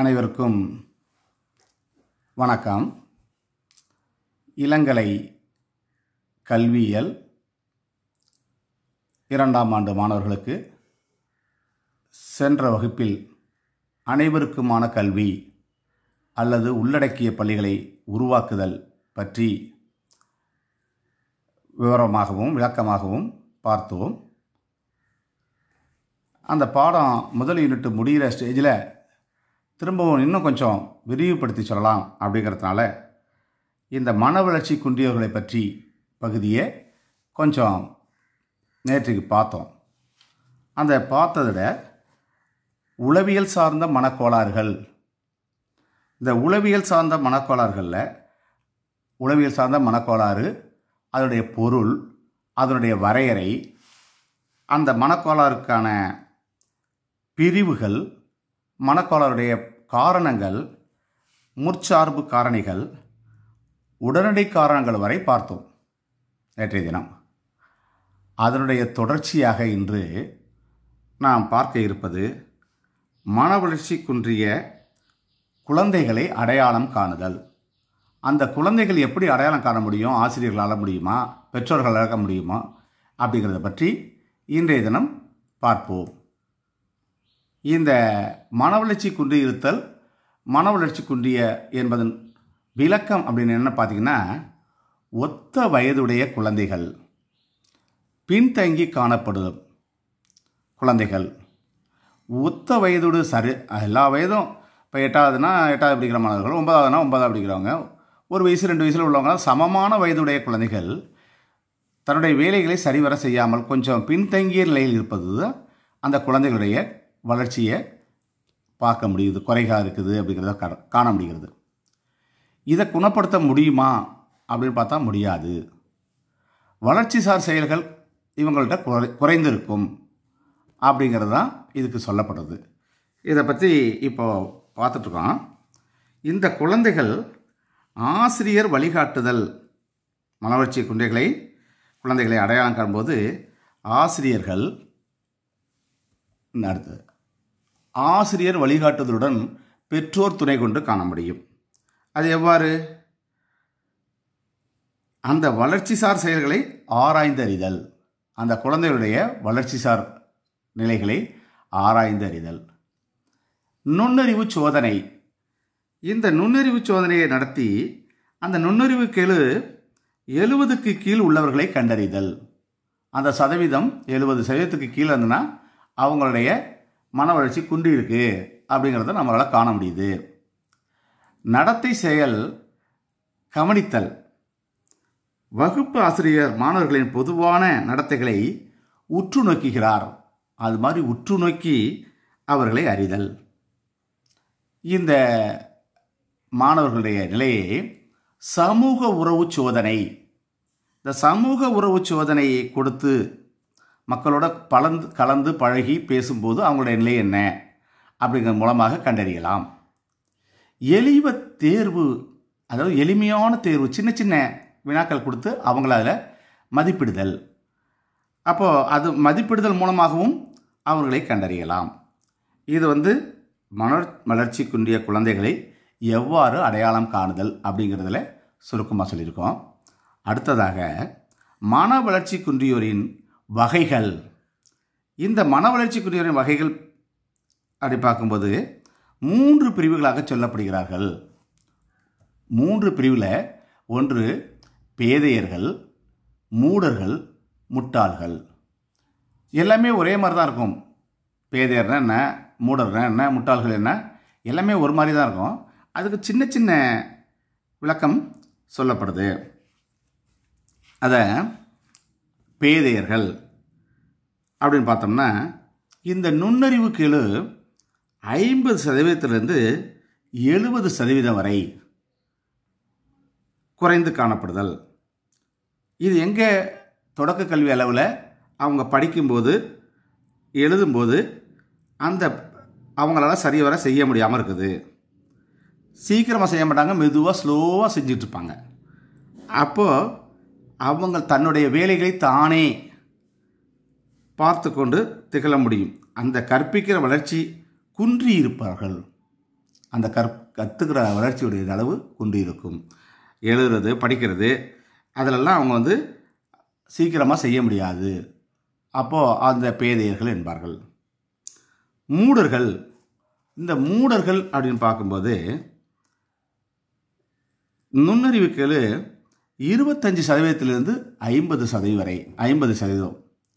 அனைவருக்கும் வணக்கம் இளங்கலை கல்வியியல் இரண்டாம் ஆண்டு மாணவர்களுக்கு சென்ற வகுப்பில் அனைவருக்குமான கல்வி அல்லது உள்ளடக்கிய பள்ளிகளை உருவாக்குதல் பற்றி விவரமாகவும் விளக்கமாகவும் பார்த்தோம் அந்த பாடம் முதல் யூனிட் முடிகிற ஸ்டேஜில் திரும்பவும் இன்னும் கொஞ்சம் விரிவுபடுத்தி சொல்லலாம் அப்படிங்கிறதுனால இந்த மன வளர்ச்சி குன்றியவர்களை பற்றி பகுதியை கொஞ்சம் நேற்றுக்கு பார்த்தோம் அந்த பார்த்ததில் உளவியல் சார்ந்த மனக்கோளாறுகள் இந்த உளவியல் சார்ந்த மனக்கோளாறுகளில் உளவியல் சார்ந்த மனக்கோளாறு அதனுடைய பொருள் அதனுடைய வரையறை அந்த மனக்கோளாறுக்கான பிரிவுகள் மனக்கோளருடைய காரணங்கள் முற்சார்பு காரணிகள் உடனடி காரணங்கள் வரை பார்த்தோம் நேற்றைய தினம் அதனுடைய தொடர்ச்சியாக இன்று நாம் பார்க்க இருப்பது மன வளர்ச்சி குன்றிய குழந்தைகளை அடையாளம் காணுதல் அந்த குழந்தைகள் எப்படி அடையாளம் காண முடியும் ஆசிரியர்களால் முடியுமா பெற்றோர்கள் அழக முடியுமா அப்படிங்கிறத பற்றி இன்றைய தினம் பார்ப்போம் இந்த மன வளர்ச்சி இருத்தல் மன வளர்ச்சி குன்றிய என்பதன் விளக்கம் அப்படின்னு என்ன பார்த்தீங்கன்னா ஒத்த வயதுடைய குழந்தைகள் பின்தங்கி காணப்படும் குழந்தைகள் ஒத்த வயதோடு சரி எல்லா வயதும் இப்போ எட்டாவதுனா எட்டாவது படிக்கிற மாணவர்கள் ஒன்பதாவதுனா ஒன்பதாவது படிக்கிறவங்க ஒரு வயசு ரெண்டு வயசில் உள்ளவங்க சமமான வயதுடைய குழந்தைகள் தன்னுடைய வேலைகளை சரிவர செய்யாமல் கொஞ்சம் பின்தங்கிய நிலையில் இருப்பது அந்த குழந்தைகளுடைய வளர்ச்சியை பார்க்க முடியுது குறைகா இருக்குது அப்படிங்கிறத காண முடிகிறது இதை குணப்படுத்த முடியுமா அப்படின்னு பார்த்தா முடியாது வளர்ச்சிசார் செயல்கள் இவங்கள்ட்ட குறை குறைந்திருக்கும் அப்படிங்கிறது தான் இதுக்கு சொல்லப்படுது இதை பற்றி இப்போ பார்த்துட்ருக்கோம் இந்த குழந்தைகள் ஆசிரியர் வழிகாட்டுதல் மனவளர்ச்சி குண்டைகளை குழந்தைகளை அடையாளம் காணும்போது ஆசிரியர்கள் அடுத்தது ஆசிரியர் வழிகாட்டுதலுடன் பெற்றோர் துணை கொண்டு காண முடியும் அது எவ்வாறு அந்த வளர்ச்சிசார் செயல்களை ஆராய்ந்தறிதல் அந்த குழந்தையுடைய வளர்ச்சிசார் நிலைகளை ஆராய்ந்தறிதல் நுண்ணறிவு சோதனை இந்த நுண்ணறிவு சோதனையை நடத்தி அந்த நுண்ணறிவு கெழு எழுபதுக்கு கீழ் உள்ளவர்களை கண்டறிதல் அந்த சதவீதம் எழுபது சதவீதத்துக்கு கீழே இருந்ததுன்னா அவங்களுடைய மன வளர்ச்சி குன்றி இருக்கு அப்படிங்கிறத நம்மளால் காண முடியுது நடத்தை செயல் கவனித்தல் வகுப்பு ஆசிரியர் மாணவர்களின் பொதுவான நடத்தைகளை உற்று நோக்குகிறார் அது மாதிரி உற்று நோக்கி அவர்களை அறிதல் இந்த மாணவர்களுடைய நிலையை சமூக உறவு சோதனை இந்த சமூக உறவு சோதனையை கொடுத்து மக்களோட பலந்து கலந்து பழகி பேசும்போது அவங்களுடைய நிலை என்ன அப்படிங்கிறது மூலமாக கண்டறியலாம் எளிவ தேர்வு அதாவது எளிமையான தேர்வு சின்ன சின்ன வினாக்கள் கொடுத்து அவங்கள அதில் மதிப்பிடுதல் அப்போது அது மதிப்பிடுதல் மூலமாகவும் அவர்களை கண்டறியலாம் இது வந்து மன குன்றிய குழந்தைகளை எவ்வாறு அடையாளம் காணுதல் அப்படிங்கிறதுல சுருக்கமாக சொல்லியிருக்கோம் அடுத்ததாக மன வளர்ச்சி குன்றியோரின் வகைகள் இந்த மன வளர்ச்சிக்குரியவரின் வகைகள் அப்படி பார்க்கும்போது மூன்று பிரிவுகளாக சொல்லப்படுகிறார்கள் மூன்று பிரிவில் ஒன்று பேதையர்கள் மூடர்கள் முட்டாள்கள் எல்லாமே ஒரே மாதிரி தான் இருக்கும் பேதையர்னா என்ன மூடர்னா என்ன முட்டாள்கள் என்ன எல்லாமே ஒரு மாதிரி தான் இருக்கும் அதுக்கு சின்ன சின்ன விளக்கம் சொல்லப்படுது அதை பேதையர்கள் அப்படின்னு பார்த்தோம்னா இந்த நுண்ணறிவு கீழு ஐம்பது சதவீதத்திலிருந்து எழுபது சதவீதம் வரை குறைந்து காணப்படுதல் இது எங்கே தொடக்க கல்வி அளவில் அவங்க படிக்கும்போது எழுதும்போது அந்த அவங்களால சரியவர செய்ய முடியாமல் இருக்குது சீக்கிரமாக செய்ய மாட்டாங்க மெதுவாக ஸ்லோவாக செஞ்சிட்ருப்பாங்க அப்போது அவங்க தன்னுடைய வேலைகளை தானே பார்த்து கொண்டு திகழ முடியும் அந்த கற்பிக்கிற வளர்ச்சி குன்றி இருப்பார்கள் அந்த கற் கற்றுக்கிற வளர்ச்சியுடைய அளவு குன்றி இருக்கும் எழுதுறது படிக்கிறது அதிலெல்லாம் அவங்க வந்து சீக்கிரமாக செய்ய முடியாது அப்போது அந்த பேதையர்கள் என்பார்கள் மூடர்கள் இந்த மூடர்கள் அப்படின்னு பார்க்கும்போது நுண்ணறிவுக்கள் இருபத்தஞ்சு சதவீதத்திலிருந்து ஐம்பது சதவீதம் வரை ஐம்பது சதவீதம்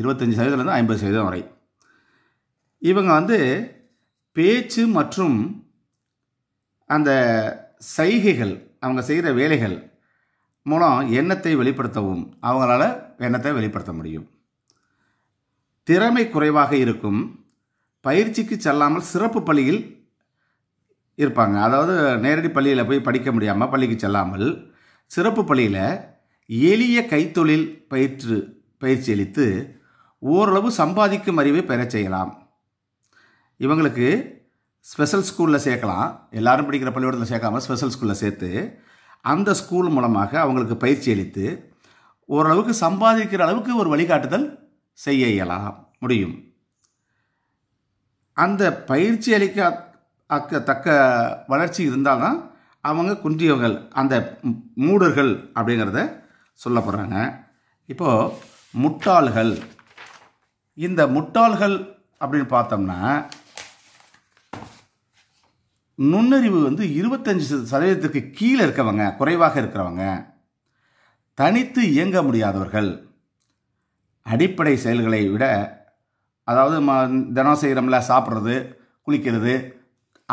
இருபத்தஞ்சி சதவீதத்துலேருந்து ஐம்பது சதவீதம் வரை இவங்க வந்து பேச்சு மற்றும் அந்த சைகைகள் அவங்க செய்கிற வேலைகள் மூலம் எண்ணத்தை வெளிப்படுத்தவும் அவங்களால எண்ணத்தை வெளிப்படுத்த முடியும் திறமை குறைவாக இருக்கும் பயிற்சிக்கு செல்லாமல் சிறப்பு பள்ளியில் இருப்பாங்க அதாவது நேரடி பள்ளியில் போய் படிக்க முடியாமல் பள்ளிக்கு செல்லாமல் சிறப்பு பள்ளியில் எளிய கைத்தொழில் பயிற்று பயிற்சி அளித்து ஓரளவு சம்பாதிக்கும் அறிவை பெறச் செய்யலாம் இவங்களுக்கு ஸ்பெஷல் ஸ்கூலில் சேர்க்கலாம் எல்லாரும் படிக்கிற பள்ளிக்கூடத்தில் சேர்க்காமல் ஸ்பெஷல் ஸ்கூலில் சேர்த்து அந்த ஸ்கூல் மூலமாக அவங்களுக்கு பயிற்சி அளித்து ஓரளவுக்கு சம்பாதிக்கிற அளவுக்கு ஒரு வழிகாட்டுதல் செய்ய இயலாம் முடியும் அந்த பயிற்சி அளிக்க அக்க தக்க வளர்ச்சி இருந்தால்தான் அவங்க குன்றியவங்கள் அந்த மூடர்கள் அப்படிங்கிறத சொல்ல போகிறாங்க இப்போது முட்டாள்கள் இந்த முட்டாள்கள் அப்படின்னு பார்த்தோம்னா நுண்ணறிவு வந்து இருபத்தஞ்சி சதவீதத்துக்கு கீழே இருக்கவங்க குறைவாக இருக்கிறவங்க தனித்து இயங்க முடியாதவர்கள் அடிப்படை செயல்களை விட அதாவது ம தினம் செய்கிறோம்ல சாப்பிட்றது குளிக்கிறது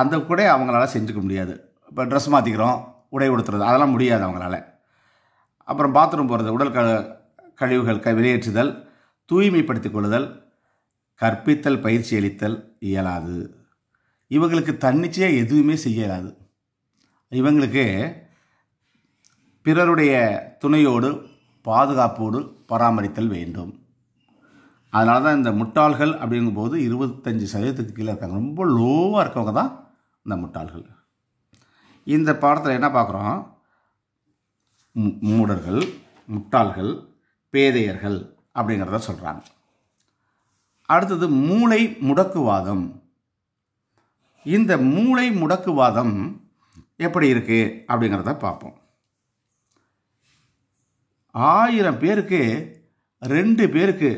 அந்த கூட அவங்களால செஞ்சுக்க முடியாது இப்போ ட்ரெஸ் மாற்றிக்கிறோம் உடை உடுத்துறது அதெல்லாம் முடியாது அவங்களால அப்புறம் பாத்ரூம் போகிறது உடல் க கழிவுகள் க வெளியேற்றுதல் தூய்மைப்படுத்திக் கொள்ளுதல் கற்பித்தல் பயிற்சி அளித்தல் இயலாது இவங்களுக்கு தன்னிச்சையாக எதுவுமே செய்யலாது இவங்களுக்கு பிறருடைய துணையோடு பாதுகாப்போடு பராமரித்தல் வேண்டும் அதனால தான் இந்த முட்டாள்கள் அப்படிங்கும்போது இருபத்தஞ்சி சதவீதத்துக்கு கீழே இருக்காங்க ரொம்ப லோவாக இருக்கவங்க தான் இந்த முட்டாள்கள் இந்த பாடத்தில் என்ன பார்க்குறோம் மூடர்கள் முட்டாள்கள் பேதையர்கள் அப்படிங்கிறத சொல்கிறாங்க அடுத்தது மூளை முடக்குவாதம் இந்த மூளை முடக்குவாதம் எப்படி இருக்குது அப்படிங்கிறத பார்ப்போம் ஆயிரம் பேருக்கு ரெண்டு பேருக்கு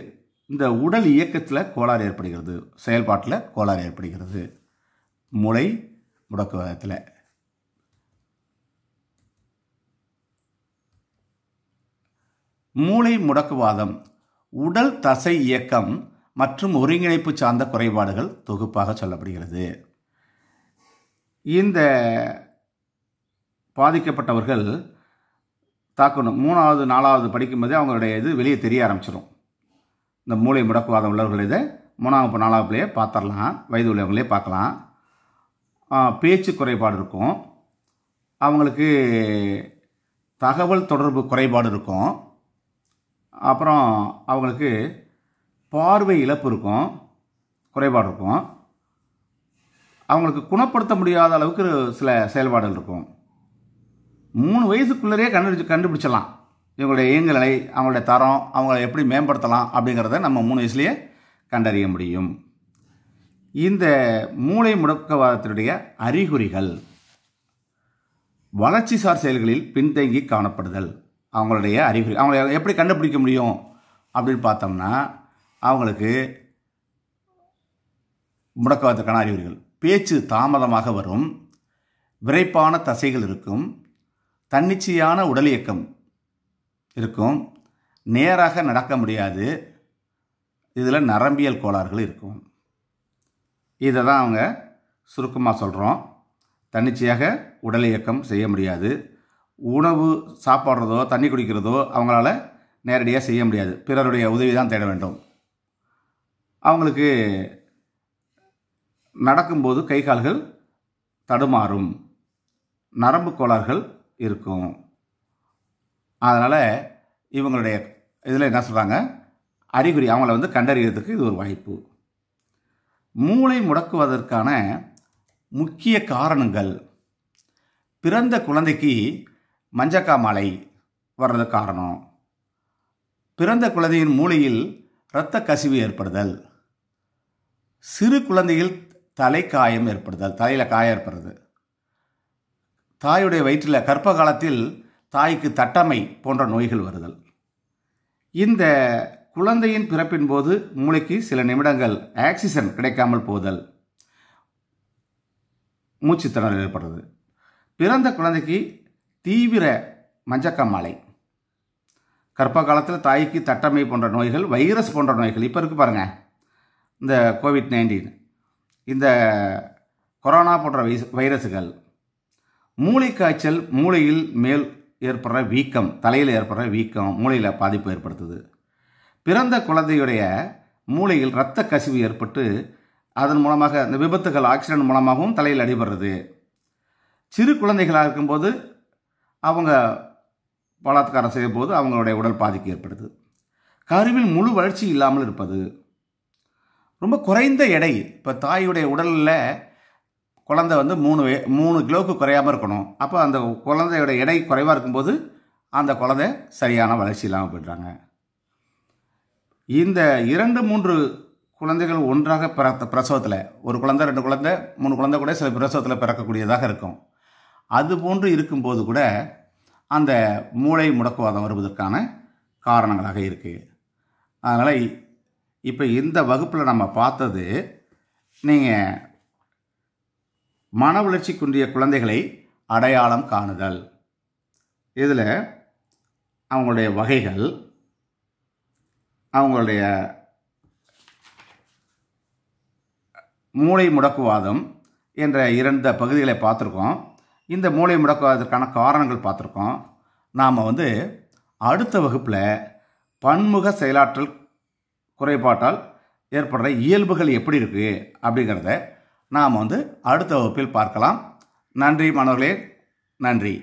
இந்த உடல் இயக்கத்தில் கோளாறு ஏற்படுகிறது செயல்பாட்டில் கோளாறு ஏற்படுகிறது மூளை முடக்குவாதத்தில் மூளை முடக்குவாதம் உடல் தசை இயக்கம் மற்றும் ஒருங்கிணைப்பு சார்ந்த குறைபாடுகள் தொகுப்பாக சொல்லப்படுகிறது இந்த பாதிக்கப்பட்டவர்கள் தாக்கணும் மூணாவது நாலாவது படிக்கும்போதே அவங்களுடைய இது வெளியே தெரிய ஆரம்பிச்சிடும் இந்த மூளை முடக்குவாதம் உள்ளவர்கள் இதை மூணாவது நாலாவது பிள்ளையே பார்த்துடலாம் வயது உள்ளவங்களே பார்க்கலாம் பேச்சு குறைபாடு இருக்கும் அவங்களுக்கு தகவல் தொடர்பு குறைபாடு இருக்கும் அப்புறம் அவங்களுக்கு பார்வை இழப்பு இருக்கும் குறைபாடு இருக்கும் அவங்களுக்கு குணப்படுத்த முடியாத அளவுக்கு சில செயல்பாடுகள் இருக்கும் மூணு வயசுக்குள்ளரே கண்டுபிடிச்சு கண்டுபிடிச்சிடலாம் இவங்களுடைய இயங்குநிலை அவங்களுடைய தரம் அவங்கள எப்படி மேம்படுத்தலாம் அப்படிங்கிறத நம்ம மூணு வயசுலேயே கண்டறிய முடியும் இந்த மூளை முடக்கவாதத்தினுடைய அறிகுறிகள் வளர்ச்சிசார் செயல்களில் பின்தங்கி காணப்படுதல் அவங்களுடைய அறிகுறி அவங்கள எப்படி கண்டுபிடிக்க முடியும் அப்படின்னு பார்த்தோம்னா அவங்களுக்கு முடக்கத்துக்கான அறிகுறிகள் பேச்சு தாமதமாக வரும் விரைப்பான தசைகள் இருக்கும் தன்னிச்சையான உடல் இயக்கம் இருக்கும் நேராக நடக்க முடியாது இதில் நரம்பியல் கோளாறுகள் இருக்கும் இதை தான் அவங்க சுருக்கமாக சொல்கிறோம் தன்னிச்சையாக உடல் இயக்கம் செய்ய முடியாது உணவு சாப்பாடுறதோ தண்ணி குடிக்கிறதோ அவங்களால நேரடியாக செய்ய முடியாது பிறருடைய உதவி தான் தேட வேண்டும் அவங்களுக்கு நடக்கும்போது கை கால்கள் தடுமாறும் நரம்பு கோளாறுகள் இருக்கும் அதனால் இவங்களுடைய இதில் என்ன சொல்கிறாங்க அறிகுறி அவங்கள வந்து கண்டறியறதுக்கு இது ஒரு வாய்ப்பு மூளை முடக்குவதற்கான முக்கிய காரணங்கள் பிறந்த குழந்தைக்கு மஞ்சக்கா மாலை வர்றது காரணம் பிறந்த குழந்தையின் மூளையில் இரத்த கசிவு ஏற்படுதல் சிறு குழந்தையில் தலை காயம் ஏற்படுதல் தலையில் காயம் ஏற்படுது தாயுடைய வயிற்றில் கற்ப காலத்தில் தாய்க்கு தட்டமை போன்ற நோய்கள் வருதல் இந்த குழந்தையின் பிறப்பின் போது மூளைக்கு சில நிமிடங்கள் ஆக்சிஜன் கிடைக்காமல் போதல் மூச்சுத்திணறல் ஏற்படுறது பிறந்த குழந்தைக்கு தீவிர மஞ்சக்க மாலை கர்ப்ப காலத்தில் தாய்க்கு தட்டமை போன்ற நோய்கள் வைரஸ் போன்ற நோய்கள் இப்போ இருக்குது பாருங்கள் இந்த கோவிட் நைன்டீன் இந்த கொரோனா போன்ற வைரஸுகள் மூளை காய்ச்சல் மூளையில் மேல் ஏற்படுற வீக்கம் தலையில் ஏற்படுற வீக்கம் மூளையில் பாதிப்பு ஏற்படுத்துது பிறந்த குழந்தையுடைய மூளையில் இரத்த கசிவு ஏற்பட்டு அதன் மூலமாக இந்த விபத்துகள் ஆக்சிடென்ட் மூலமாகவும் தலையில் அடிபடுறது சிறு குழந்தைகளாக இருக்கும்போது அவங்க பலாத்காரம் செய்யும் போது அவங்களுடைய உடல் பாதிப்பு ஏற்படுது கருவில் முழு வளர்ச்சி இல்லாமல் இருப்பது ரொம்ப குறைந்த எடை இப்போ தாயுடைய உடலில் குழந்தை வந்து மூணு மூணு கிலோவுக்கு குறையாமல் இருக்கணும் அப்போ அந்த குழந்தையோட எடை குறைவாக இருக்கும்போது அந்த குழந்தை சரியான வளர்ச்சி இல்லாமல் போயிடுறாங்க இந்த இரண்டு மூன்று குழந்தைகள் ஒன்றாக பிற பிரசவத்தில் ஒரு குழந்தை ரெண்டு குழந்தை மூணு குழந்தை கூட சில பிரசவத்தில் பிறக்கக்கூடியதாக இருக்கும் அது போன்று இருக்கும்போது கூட அந்த மூளை முடக்குவாதம் வருவதற்கான காரணங்களாக இருக்குது அதனால் இப்போ இந்த வகுப்பில் நம்ம பார்த்தது நீங்கள் மன வளர்ச்சி குன்றிய குழந்தைகளை அடையாளம் காணுதல் இதில் அவங்களுடைய வகைகள் அவங்களுடைய மூளை முடக்குவாதம் என்ற இரண்டு பகுதிகளை பார்த்துருக்கோம் இந்த மூளை முடக்குவதற்கான காரணங்கள் பார்த்துருக்கோம் நாம் வந்து அடுத்த வகுப்பில் பன்முக செயலாற்றல் குறைபாட்டால் ஏற்படுற இயல்புகள் எப்படி இருக்குது அப்படிங்கிறத நாம் வந்து அடுத்த வகுப்பில் பார்க்கலாம் நன்றி மாணவர்களே நன்றி